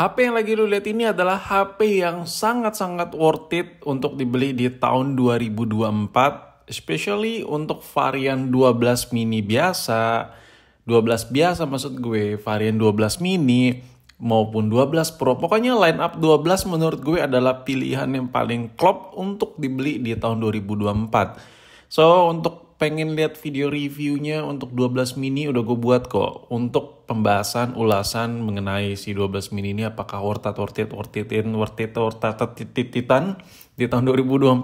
HP yang lagi lu lihat ini adalah HP yang sangat-sangat worth it untuk dibeli di tahun 2024, especially untuk varian 12 mini biasa, 12 biasa maksud gue, varian 12 mini maupun 12 Pro. Pokoknya line up 12 menurut gue adalah pilihan yang paling klop untuk dibeli di tahun 2024. So, untuk pengen lihat video reviewnya untuk 12 mini udah gue buat kok untuk pembahasan ulasan mengenai si 12 mini ini apakah worth it worth it worth it worth it worth it worth it worth worth di tahun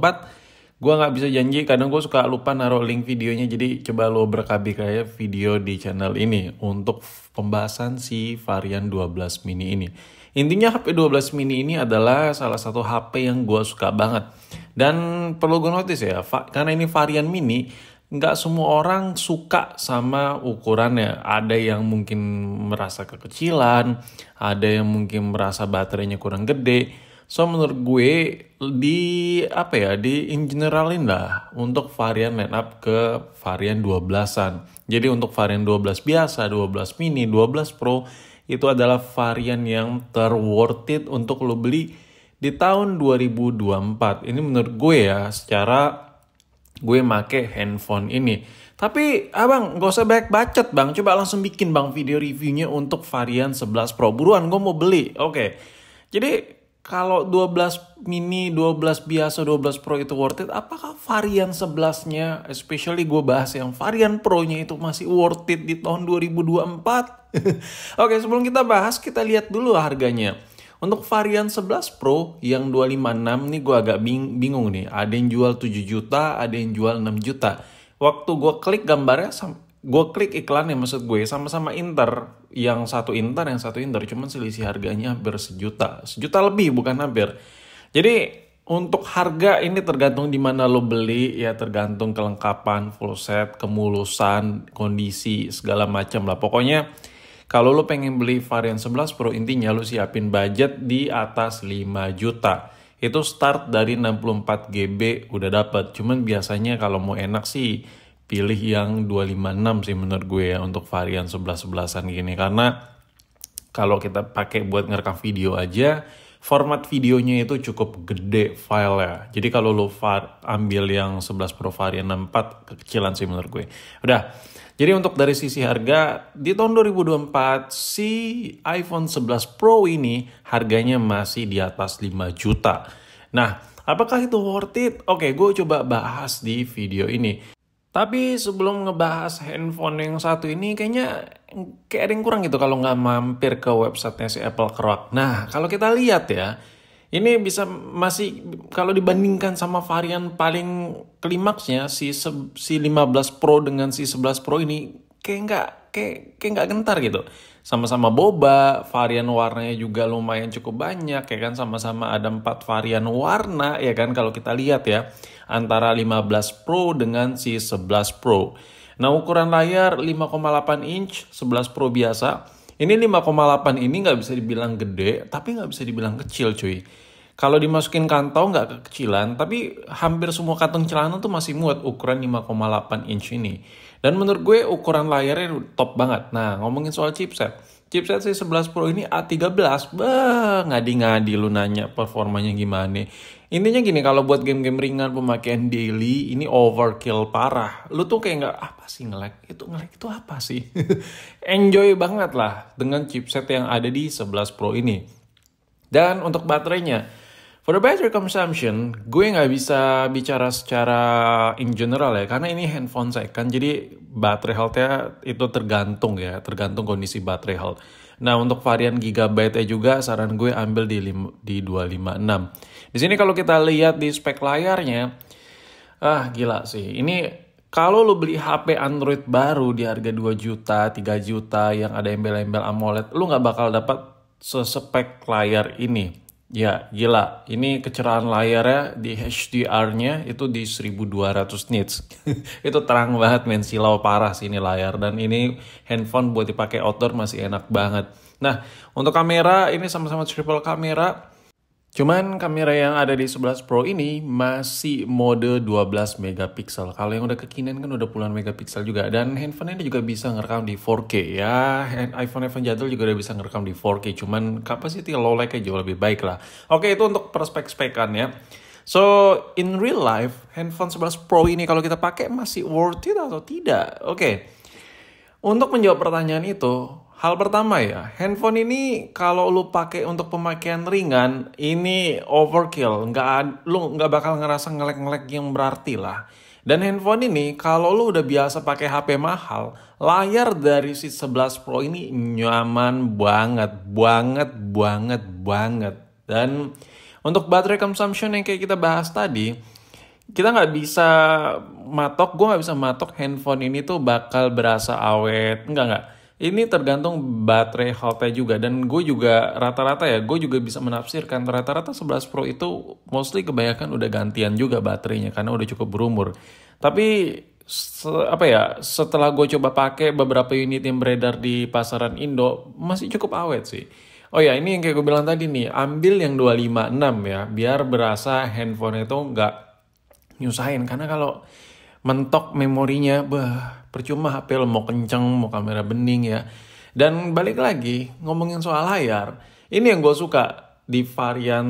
2024 gue nggak bisa janji kadang gue suka lupa naruh link videonya jadi coba lo worth kayak video di channel ini untuk pembahasan si varian 12 mini ini intinya HP 12 mini ini adalah salah satu HP yang gue suka banget dan perlu gue notice ya karena ini varian mini nggak semua orang suka sama ukurannya. Ada yang mungkin merasa kekecilan, ada yang mungkin merasa baterainya kurang gede. So menurut gue di apa ya di in generalin lah untuk varian line up ke varian 12-an. Jadi untuk varian 12 biasa, 12 mini, 12 pro itu adalah varian yang terworth it untuk lo beli di tahun 2024. Ini menurut gue ya secara gue make handphone ini. Tapi abang gak usah banyak bacot bang, coba langsung bikin bang video reviewnya untuk varian 11 Pro. Buruan gue mau beli, oke. Okay. Jadi kalau 12 mini, 12 biasa, 12 Pro itu worth it, apakah varian 11-nya, especially gue bahas yang varian Pro-nya itu masih worth it di tahun 2024? oke, okay, sebelum kita bahas, kita lihat dulu harganya. Untuk varian 11 Pro yang 256 nih gue agak bingung nih. Ada yang jual 7 juta, ada yang jual 6 juta. Waktu gue klik gambarnya, gue klik iklannya maksud gue sama-sama Inter. Yang satu Inter, yang satu Inter. Cuman selisih harganya hampir sejuta. Sejuta lebih bukan hampir. Jadi untuk harga ini tergantung di mana lo beli ya tergantung kelengkapan full set kemulusan kondisi segala macam lah pokoknya kalau lo pengen beli varian 11 Pro intinya lo siapin budget di atas 5 juta. Itu start dari 64 GB udah dapat. Cuman biasanya kalau mau enak sih pilih yang 256 sih menurut gue ya untuk varian 11-11an gini karena kalau kita pakai buat ngerekam video aja format videonya itu cukup gede file ya. Jadi kalau lo ambil yang 11 Pro varian 64 kekecilan sih menurut gue. Udah. Jadi untuk dari sisi harga di tahun 2024 si iPhone 11 Pro ini harganya masih di atas 5 juta. Nah, apakah itu worth it? Oke, gue coba bahas di video ini. Tapi sebelum ngebahas handphone yang satu ini, kayaknya kayak ada yang kurang gitu kalau nggak mampir ke websitenya si Apple Kerok. Nah, kalau kita lihat ya, ini bisa masih kalau dibandingkan sama varian paling klimaksnya si 15 Pro dengan si 11 Pro ini kayak nggak kayak kayak nggak gentar gitu sama-sama boba varian warnanya juga lumayan cukup banyak ya kan sama-sama ada empat varian warna ya kan kalau kita lihat ya antara 15 Pro dengan si 11 Pro nah ukuran layar 5,8 inch 11 Pro biasa ini 5,8 ini nggak bisa dibilang gede tapi nggak bisa dibilang kecil cuy kalau dimasukin kantong nggak kekecilan, tapi hampir semua kantong celana tuh masih muat ukuran 5,8 inch ini. Dan menurut gue ukuran layarnya top banget. Nah, ngomongin soal chipset. Chipset C11 Pro ini A13, bah, ngadi-ngadi lu nanya performanya gimana. Intinya gini, kalau buat game-game ringan pemakaian daily, ini overkill parah. Lu tuh kayak nggak apa sih ngelag? Itu ngelag itu apa sih? Enjoy banget lah dengan chipset yang ada di 11 Pro ini. Dan untuk baterainya, For the battery consumption, gue nggak bisa bicara secara in general ya, karena ini handphone saya kan, jadi baterai healthnya itu tergantung ya, tergantung kondisi battery health. Nah untuk varian gigabyte juga saran gue ambil di, di 256. Di sini kalau kita lihat di spek layarnya, ah gila sih, ini kalau lo beli HP Android baru di harga 2 juta, 3 juta yang ada embel-embel AMOLED, lo nggak bakal dapat sespek layar ini Ya, gila. Ini kecerahan layarnya di HDR-nya itu di 1200 nits. itu terang banget men, silau parah sih ini layar. Dan ini handphone buat dipakai outdoor masih enak banget. Nah, untuk kamera ini sama-sama triple kamera. Cuman kamera yang ada di 11 Pro ini masih mode 12 megapiksel. Kalau yang udah kekinian kan udah puluhan megapiksel juga dan handphone ini juga bisa ngerekam di 4K ya. iPhone iPhone jadul juga udah bisa ngerekam di 4K. Cuman capacity low light jauh lebih baik lah. Oke, itu untuk perspek-spekan ya. So, in real life, handphone 11 Pro ini kalau kita pakai masih worth it atau tidak? Oke. Untuk menjawab pertanyaan itu, Hal pertama ya, handphone ini kalau lu pakai untuk pemakaian ringan, ini overkill. Nggak, lu nggak bakal ngerasa ngelek-ngelek yang berarti lah. Dan handphone ini kalau lu udah biasa pakai HP mahal, layar dari si 11 Pro ini nyaman banget, banget, banget, banget. Dan untuk baterai consumption yang kayak kita bahas tadi, kita nggak bisa matok, gue nggak bisa matok handphone ini tuh bakal berasa awet, nggak nggak ini tergantung baterai HP juga dan gue juga rata-rata ya gue juga bisa menafsirkan rata-rata 11 Pro itu mostly kebanyakan udah gantian juga baterainya karena udah cukup berumur tapi se apa ya setelah gue coba pakai beberapa unit yang beredar di pasaran Indo masih cukup awet sih Oh ya ini yang kayak gue bilang tadi nih ambil yang 256 ya biar berasa handphone itu nggak nyusahin karena kalau mentok memorinya bah percuma HP lo mau kenceng mau kamera bening ya dan balik lagi ngomongin soal layar ini yang gue suka di varian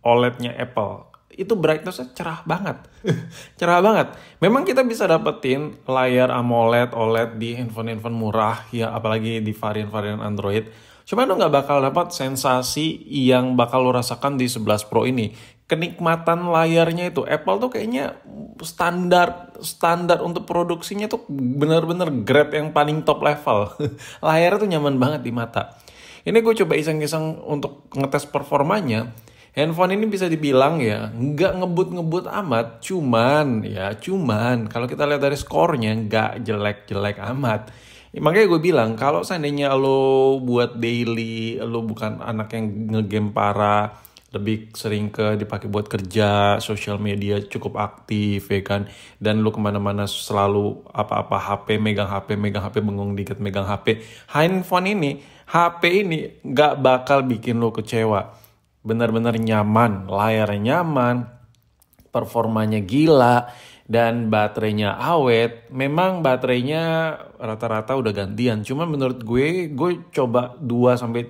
OLED-nya Apple itu brightness-nya cerah banget. cerah banget. Memang kita bisa dapetin layar AMOLED, OLED di handphone-handphone murah, ya apalagi di varian-varian Android. Cuma lo nggak bakal dapat sensasi yang bakal lo rasakan di 11 Pro ini kenikmatan layarnya itu Apple tuh kayaknya standar standar untuk produksinya tuh bener-bener Grab yang paling top level layar tuh nyaman banget di mata ini gue coba iseng-iseng untuk ngetes performanya handphone ini bisa dibilang ya nggak ngebut-ngebut amat cuman ya cuman kalau kita lihat dari skornya nggak jelek-jelek amat makanya gue bilang kalau seandainya lo buat daily lo bukan anak yang ngegame parah lebih sering ke dipakai buat kerja, sosial media cukup aktif ya kan. Dan lu kemana-mana selalu apa-apa HP, megang HP, megang HP, bengong dikit, megang HP. Handphone ini, HP ini gak bakal bikin lu kecewa. Bener-bener nyaman, layarnya nyaman, performanya gila, dan baterainya awet. Memang baterainya rata-rata udah gantian. Cuman menurut gue, gue coba 2 sampai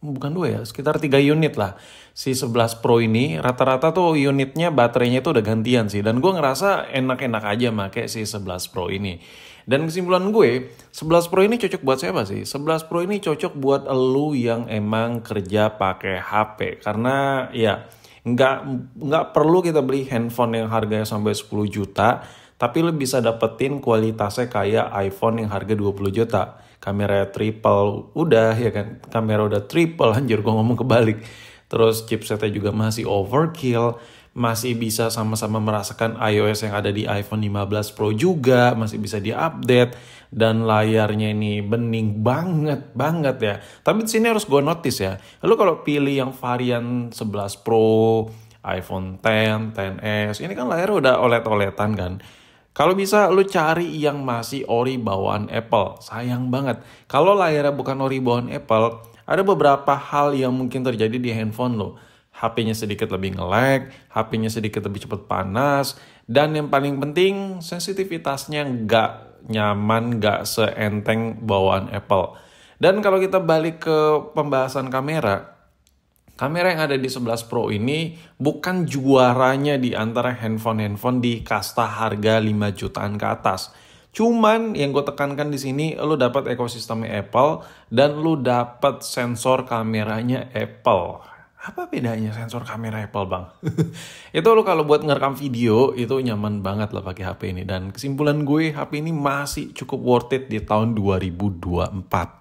bukan dua ya, sekitar tiga unit lah. Si 11 Pro ini rata-rata tuh unitnya baterainya itu udah gantian sih. Dan gue ngerasa enak-enak aja make si 11 Pro ini. Dan kesimpulan gue, 11 Pro ini cocok buat siapa sih? 11 Pro ini cocok buat elu yang emang kerja pakai HP. Karena ya nggak nggak perlu kita beli handphone yang harganya sampai 10 juta tapi lo bisa dapetin kualitasnya kayak iPhone yang harga 20 juta. Kamera triple udah ya kan, kamera udah triple anjir gue ngomong kebalik. Terus chipsetnya juga masih overkill, masih bisa sama-sama merasakan iOS yang ada di iPhone 15 Pro juga, masih bisa diupdate dan layarnya ini bening banget banget ya. Tapi di sini harus gue notice ya. Lo kalau pilih yang varian 11 Pro, iPhone 10, 10s, ini kan layar udah OLED-OLEDan kan kalau bisa lu cari yang masih ori bawaan Apple. Sayang banget. Kalau layarnya bukan ori bawaan Apple, ada beberapa hal yang mungkin terjadi di handphone lo. HP-nya sedikit lebih ngelek, HP-nya sedikit lebih cepat panas, dan yang paling penting sensitivitasnya nggak nyaman, nggak seenteng bawaan Apple. Dan kalau kita balik ke pembahasan kamera, Kamera yang ada di 11 Pro ini bukan juaranya di antara handphone-handphone di kasta harga 5 jutaan ke atas. Cuman yang gue tekankan di sini, lo dapat ekosistemnya Apple dan lo dapat sensor kameranya Apple. Apa bedanya sensor kamera Apple bang? itu lo kalau buat ngerekam video itu nyaman banget lah pakai HP ini. Dan kesimpulan gue HP ini masih cukup worth it di tahun 2024.